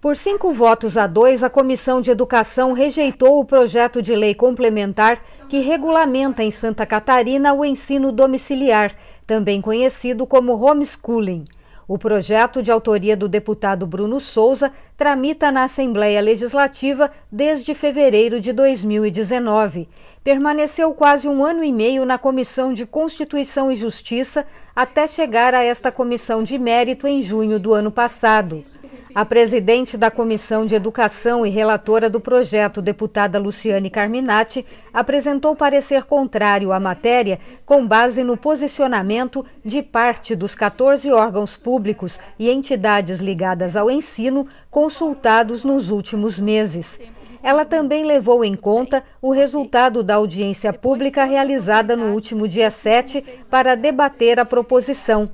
Por cinco votos a dois, a Comissão de Educação rejeitou o projeto de lei complementar que regulamenta em Santa Catarina o ensino domiciliar, também conhecido como homeschooling. O projeto de autoria do deputado Bruno Souza tramita na Assembleia Legislativa desde fevereiro de 2019. Permaneceu quase um ano e meio na Comissão de Constituição e Justiça até chegar a esta comissão de mérito em junho do ano passado. A presidente da Comissão de Educação e relatora do projeto, deputada Luciane Carminati, apresentou parecer contrário à matéria com base no posicionamento de parte dos 14 órgãos públicos e entidades ligadas ao ensino consultados nos últimos meses. Ela também levou em conta o resultado da audiência pública realizada no último dia 7 para debater a proposição.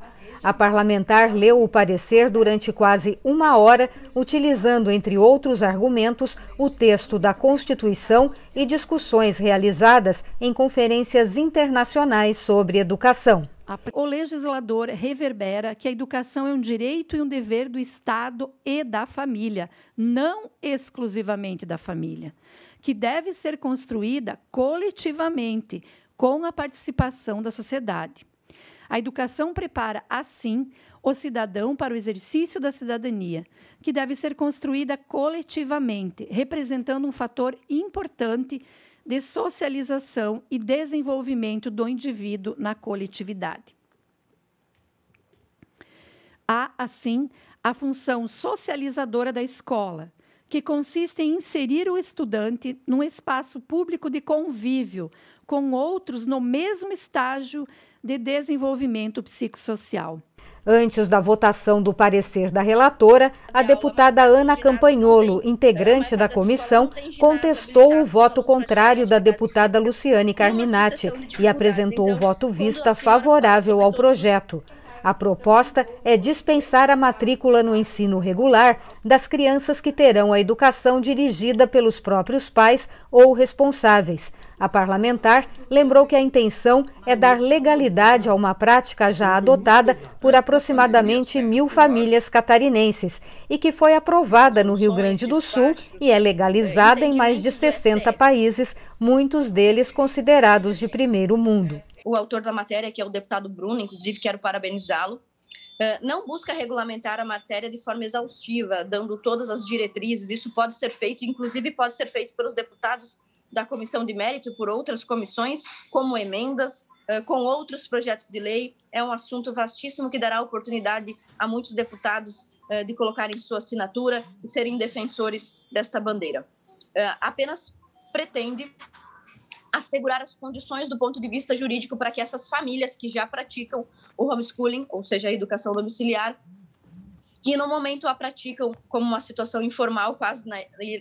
A parlamentar leu o parecer durante quase uma hora, utilizando, entre outros argumentos, o texto da Constituição e discussões realizadas em conferências internacionais sobre educação. O legislador reverbera que a educação é um direito e um dever do Estado e da família, não exclusivamente da família, que deve ser construída coletivamente, com a participação da sociedade. A educação prepara, assim, o cidadão para o exercício da cidadania, que deve ser construída coletivamente, representando um fator importante de socialização e desenvolvimento do indivíduo na coletividade. Há, assim, a função socializadora da escola, que consiste em inserir o estudante num espaço público de convívio com outros no mesmo estágio de Desenvolvimento Psicossocial. Antes da votação do parecer da relatora, a deputada Ana Campanholo, integrante da comissão, contestou o voto contrário da deputada Luciane Carminati e apresentou o voto vista favorável ao projeto. A proposta é dispensar a matrícula no ensino regular das crianças que terão a educação dirigida pelos próprios pais ou responsáveis. A parlamentar lembrou que a intenção é dar legalidade a uma prática já adotada por aproximadamente mil famílias catarinenses e que foi aprovada no Rio Grande do Sul e é legalizada em mais de 60 países, muitos deles considerados de primeiro mundo o autor da matéria, que é o deputado Bruno, inclusive quero parabenizá-lo, eh, não busca regulamentar a matéria de forma exaustiva, dando todas as diretrizes. Isso pode ser feito, inclusive pode ser feito pelos deputados da comissão de mérito por outras comissões, como emendas, eh, com outros projetos de lei. É um assunto vastíssimo que dará oportunidade a muitos deputados eh, de colocarem sua assinatura e serem defensores desta bandeira. Apenas pretende assegurar as condições do ponto de vista jurídico para que essas famílias que já praticam o homeschooling, ou seja, a educação domiciliar, que no momento a praticam como uma situação informal, quase na,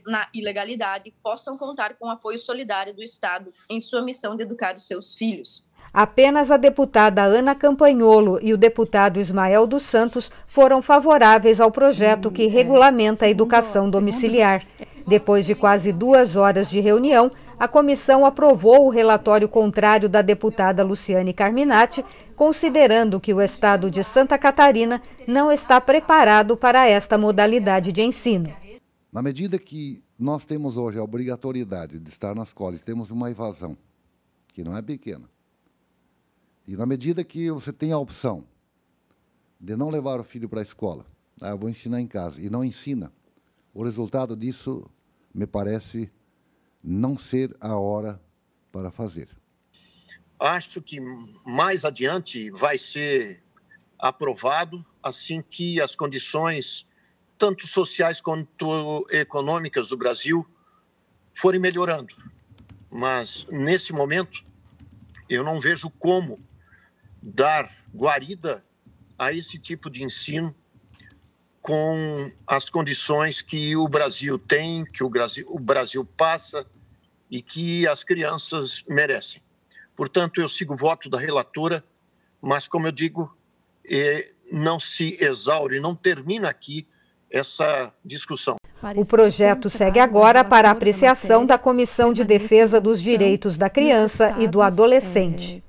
na, ilegalidade, possam contar com o apoio solidário do Estado em sua missão de educar os seus filhos. Apenas a deputada Ana Campanholo e o deputado Ismael dos Santos foram favoráveis ao projeto que hum, é. regulamenta a educação domiciliar. Depois de quase duas horas de reunião, a comissão aprovou o relatório contrário da deputada Luciane Carminati, considerando que o estado de Santa Catarina não está preparado para esta modalidade de ensino. Na medida que nós temos hoje a obrigatoriedade de estar na escola e temos uma evasão, que não é pequena, e na medida que você tem a opção de não levar o filho para a escola, ah, eu vou ensinar em casa, e não ensina, o resultado disso me parece não ser a hora para fazer. Acho que mais adiante vai ser aprovado assim que as condições, tanto sociais quanto econômicas do Brasil, forem melhorando. Mas, nesse momento, eu não vejo como dar guarida a esse tipo de ensino com as condições que o Brasil tem, que o Brasil, o Brasil passa, e que as crianças merecem. Portanto, eu sigo o voto da relatora, mas, como eu digo, é, não se exaure, não termina aqui essa discussão. O projeto segue agora para apreciação da Comissão de Defesa dos Direitos da Criança e do é, Adolescente.